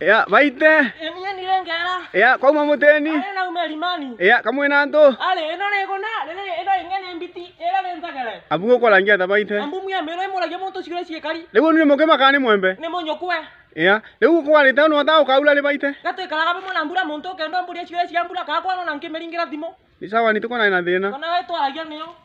ya baite enia nire ya kwa uma muteni na umelimani ya kamwe na antu ale eno negona lele eno engene mbiti era benzagere abungo kwa langia ta baite ambumu ya mero imuragia muntu chigire chikari lebo ni moke makani mwembe ne monyokwe ya leo kwa leta no ta ukaula le baite gato ikalaga bimo na mbura muntu kendo mburi chigire chigambura kakwa no na nkimelingira thimo ni sawa ni tuko na ina thina kana wetu niyo